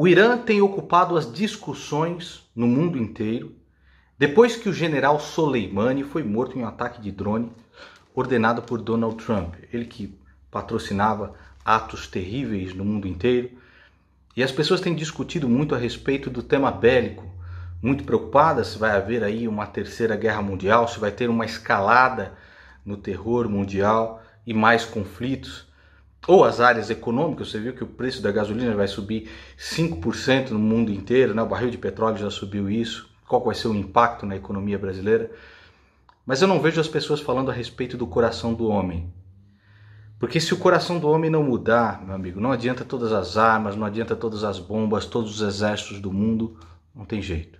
O Irã tem ocupado as discussões no mundo inteiro depois que o general Soleimani foi morto em um ataque de drone ordenado por Donald Trump, ele que patrocinava atos terríveis no mundo inteiro. E as pessoas têm discutido muito a respeito do tema bélico, muito preocupadas se vai haver aí uma terceira guerra mundial, se vai ter uma escalada no terror mundial e mais conflitos ou as áreas econômicas, você viu que o preço da gasolina vai subir 5% no mundo inteiro, né? o barril de petróleo já subiu isso, qual vai ser o impacto na economia brasileira? Mas eu não vejo as pessoas falando a respeito do coração do homem. Porque se o coração do homem não mudar, meu amigo, não adianta todas as armas, não adianta todas as bombas, todos os exércitos do mundo, não tem jeito.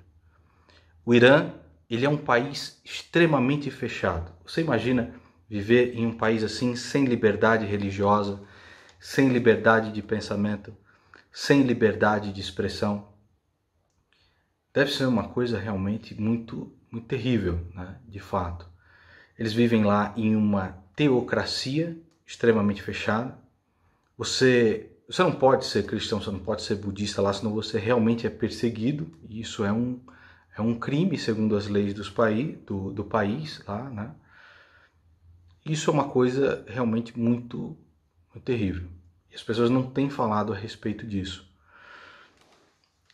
O Irã, ele é um país extremamente fechado. Você imagina viver em um país assim, sem liberdade religiosa, sem liberdade de pensamento, sem liberdade de expressão. Deve ser uma coisa realmente muito, muito terrível, né? de fato. Eles vivem lá em uma teocracia extremamente fechada. Você, você não pode ser cristão, você não pode ser budista lá, senão você realmente é perseguido. E isso é um, é um crime, segundo as leis dos paí, do, do país lá, né? Isso é uma coisa realmente muito é terrível. E as pessoas não têm falado a respeito disso.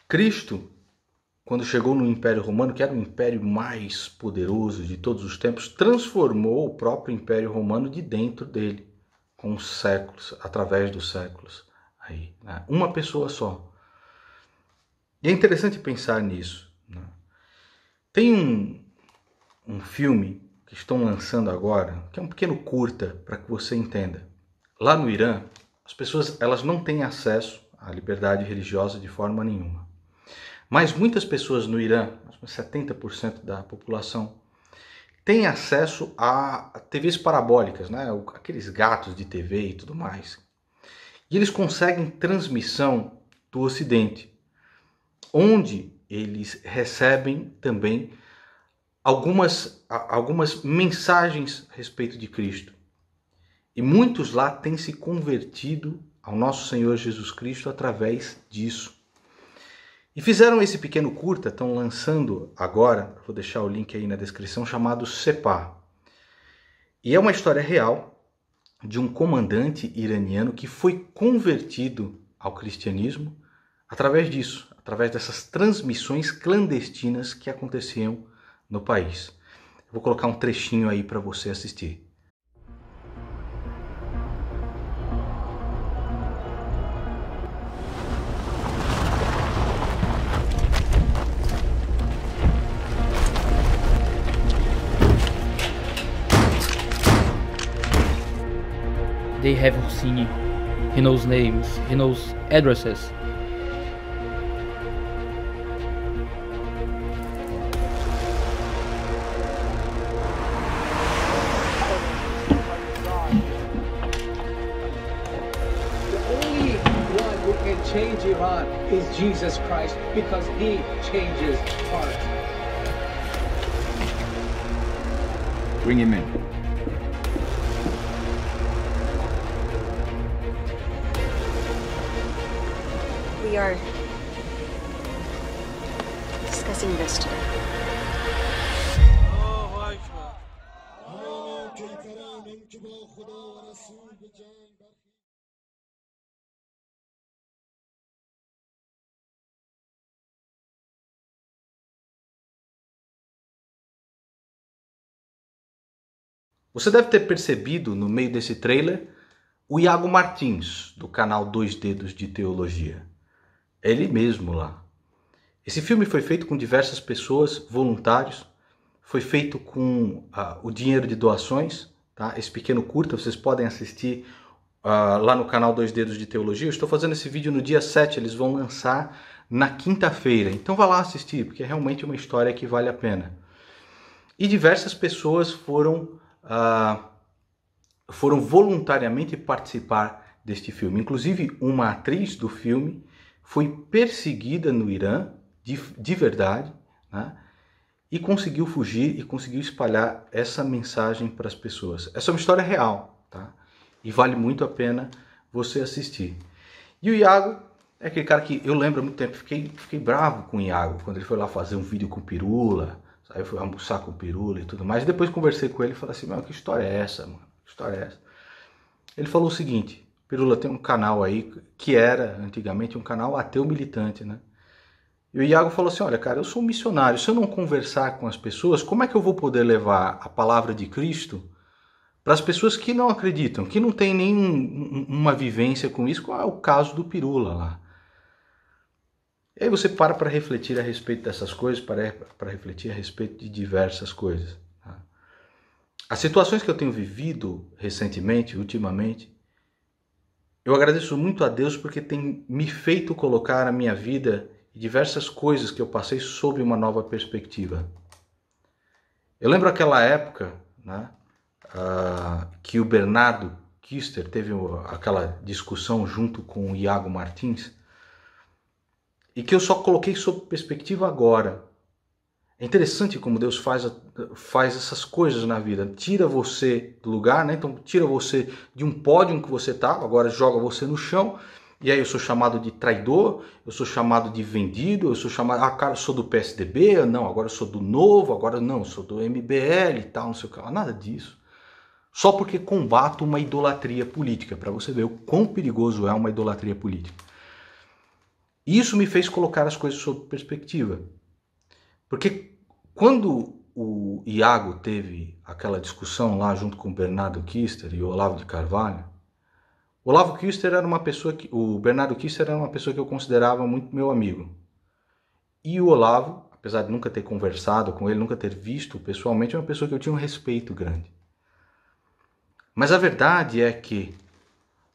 Cristo, quando chegou no Império Romano, que era o império mais poderoso de todos os tempos, transformou o próprio Império Romano de dentro dele, com os séculos, através dos séculos. Aí, né? Uma pessoa só. E é interessante pensar nisso. Né? Tem um, um filme que estão lançando agora, que é um pequeno curta para que você entenda. Lá no Irã, as pessoas elas não têm acesso à liberdade religiosa de forma nenhuma. Mas muitas pessoas no Irã, 70% da população, têm acesso a TVs parabólicas, né? aqueles gatos de TV e tudo mais. E eles conseguem transmissão do Ocidente, onde eles recebem também algumas, algumas mensagens a respeito de Cristo. E muitos lá têm se convertido ao nosso Senhor Jesus Cristo através disso. E fizeram esse pequeno curta, estão lançando agora, vou deixar o link aí na descrição, chamado Sepa. E é uma história real de um comandante iraniano que foi convertido ao cristianismo através disso, através dessas transmissões clandestinas que aconteciam no país. vou colocar um trechinho aí para você assistir. haven't seen you. He knows names, he knows addresses. change Iran is Jesus Christ because he changes hearts. Bring him in. are discussing this today. Você deve ter percebido no meio desse trailer o Iago Martins, do canal Dois Dedos de Teologia. É ele mesmo lá. Esse filme foi feito com diversas pessoas, voluntários, foi feito com uh, o dinheiro de doações, tá? Esse pequeno curta vocês podem assistir uh, lá no canal Dois Dedos de Teologia. Eu estou fazendo esse vídeo no dia 7, eles vão lançar na quinta-feira. Então vá lá assistir, porque é realmente uma história que vale a pena. E diversas pessoas foram uh, foram voluntariamente participar deste filme. Inclusive, uma atriz do filme foi perseguida no Irã de, de verdade né? e conseguiu fugir e conseguiu espalhar essa mensagem para as pessoas. Essa é uma história real tá? e vale muito a pena você assistir. E o Iago é aquele cara que eu lembro há muito tempo, fiquei, fiquei bravo com o Iago quando ele foi lá fazer um vídeo com Pirula, aí foi almoçar com Pirula e tudo mais. E depois conversei com ele e falei assim: Meu, que história é essa, mano? Que história é essa? Ele falou o seguinte: Pirula tem um canal aí que era antigamente um canal ateu militante, né? E o Iago falou assim: Olha, cara, eu sou um missionário. Se eu não conversar com as pessoas, como é que eu vou poder levar a palavra de Cristo para as pessoas que não acreditam, que não têm nenhuma vivência com isso, Qual é o caso do Pirula lá? E aí você para para refletir a respeito dessas coisas, para, para refletir a respeito de diversas coisas. Tá? As situações que eu tenho vivido recentemente, ultimamente, eu agradeço muito a Deus porque tem me feito colocar a minha vida e diversas coisas que eu passei sob uma nova perspectiva. Eu lembro aquela época né, uh, que o Bernardo Kister teve aquela discussão junto com o Iago Martins e que eu só coloquei sob perspectiva agora. É interessante como Deus faz, faz essas coisas na vida. Tira você do lugar, né? Então tira você de um pódio que você estava, tá, agora joga você no chão. E aí eu sou chamado de traidor, eu sou chamado de vendido, eu sou chamado, ah, cara, eu sou do PSDB, não, agora eu sou do Novo, agora não, eu sou do MBL e tal, não sei o que lá, nada disso. Só porque combato uma idolatria política, para você ver o quão perigoso é uma idolatria política. Isso me fez colocar as coisas sob perspectiva. Porque quando o Iago teve aquela discussão lá junto com o Bernardo Kister e o Olavo de Carvalho, o Olavo Kister era uma pessoa que o Bernardo Kister era uma pessoa que eu considerava muito meu amigo. E o Olavo, apesar de nunca ter conversado com ele, nunca ter visto pessoalmente, é uma pessoa que eu tinha um respeito grande. Mas a verdade é que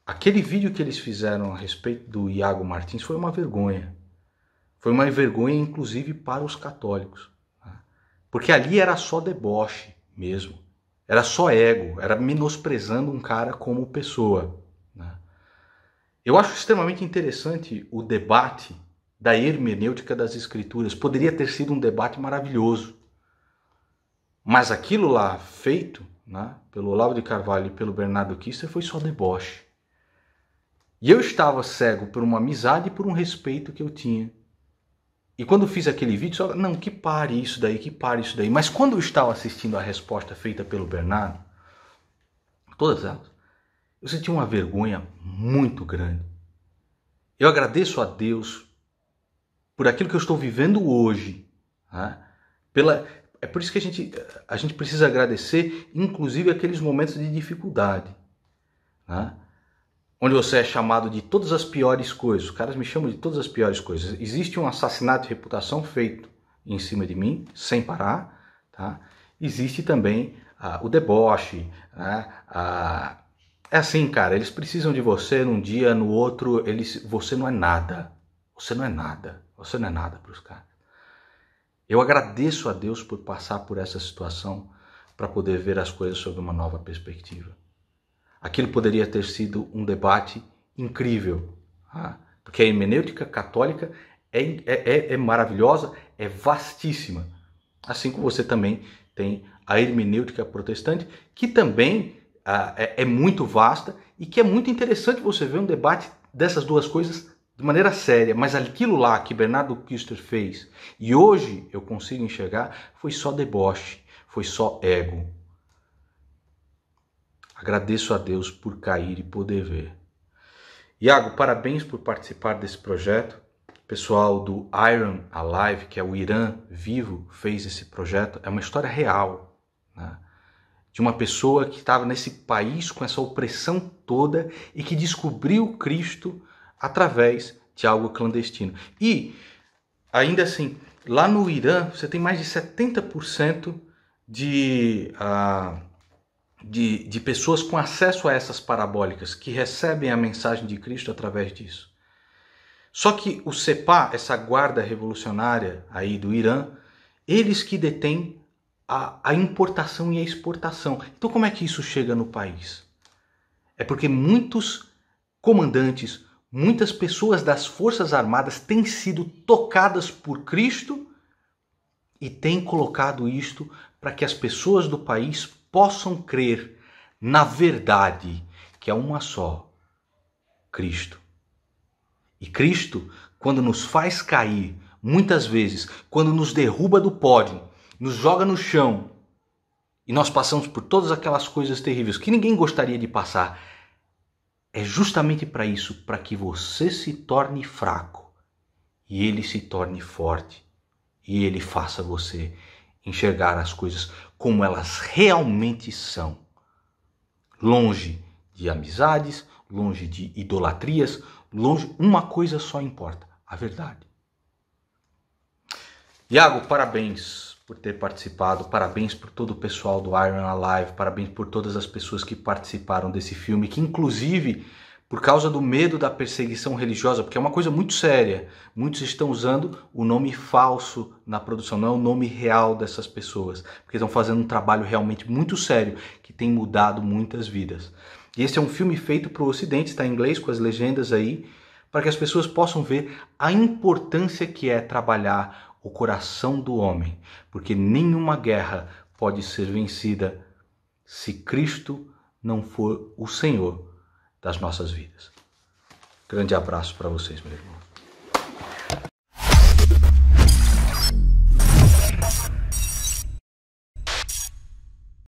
aquele vídeo que eles fizeram a respeito do Iago Martins foi uma vergonha. Foi uma vergonha, inclusive, para os católicos. Né? Porque ali era só deboche mesmo. Era só ego, era menosprezando um cara como pessoa. Né? Eu acho extremamente interessante o debate da hermenêutica das escrituras. Poderia ter sido um debate maravilhoso. Mas aquilo lá feito né, pelo Olavo de Carvalho e pelo Bernardo Kister foi só deboche. E eu estava cego por uma amizade e por um respeito que eu tinha e quando fiz aquele vídeo, só, não, que pare isso daí, que pare isso daí. Mas quando eu estava assistindo a resposta feita pelo Bernardo, todas elas, eu senti uma vergonha muito grande. Eu agradeço a Deus por aquilo que eu estou vivendo hoje, né? pela é por isso que a gente a gente precisa agradecer, inclusive aqueles momentos de dificuldade, né? onde você é chamado de todas as piores coisas. Os caras me chamam de todas as piores coisas. Existe um assassinato de reputação feito em cima de mim, sem parar. Tá? Existe também ah, o deboche. Né? Ah, é assim, cara. Eles precisam de você num dia, no outro. Eles, você não é nada. Você não é nada. Você não é nada para os caras. Eu agradeço a Deus por passar por essa situação para poder ver as coisas sob uma nova perspectiva aquilo poderia ter sido um debate incrível. Tá? Porque a hermenêutica católica é, é, é, é maravilhosa, é vastíssima. Assim como você também tem a hermenêutica protestante, que também ah, é, é, muito vasta e que é muito interessante você ver um debate dessas duas coisas de maneira séria. Mas aquilo lá que Bernardo Kister fez e hoje eu consigo enxergar foi só deboche, foi só ego. Agradeço a Deus por cair e poder ver. Iago, parabéns por participar desse projeto. O pessoal do Iron Alive, que é o Irã Vivo, fez esse projeto. É uma história real né? de uma pessoa que estava nesse país com essa opressão toda e que descobriu Cristo através de algo clandestino. E, ainda assim, lá no Irã, você tem mais de 70% de. Uh, de, de pessoas com acesso a essas parabólicas que recebem a mensagem de Cristo através disso. Só que o CEPA, essa guarda revolucionária aí do Irã, eles que detêm a, a importação e a exportação. Então, como é que isso chega no país? É porque muitos comandantes, muitas pessoas das Forças Armadas têm sido tocadas por Cristo e têm colocado isto para que as pessoas do país possam crer na verdade, que é uma só, Cristo. E Cristo, quando nos faz cair, muitas vezes, quando nos derruba do pódio, nos joga no chão, e nós passamos por todas aquelas coisas terríveis que ninguém gostaria de passar, é justamente para isso, para que você se torne fraco e ele se torne forte e ele faça você enxergar as coisas como elas realmente são, longe de amizades, longe de idolatrias, longe uma coisa só importa, a verdade. Iago, parabéns por ter participado, parabéns por todo o pessoal do Iron Alive, parabéns por todas as pessoas que participaram desse filme, que inclusive por causa do medo da perseguição religiosa, porque é uma coisa muito séria. Muitos estão usando o nome falso na produção, não é o nome real dessas pessoas, porque estão fazendo um trabalho realmente muito sério que tem mudado muitas vidas. E esse é um filme feito para o Ocidente, está em inglês com as legendas aí, para que as pessoas possam ver a importância que é trabalhar o coração do homem, porque nenhuma guerra pode ser vencida se Cristo não for o Senhor das nossas vidas. Grande abraço para vocês, meu irmão.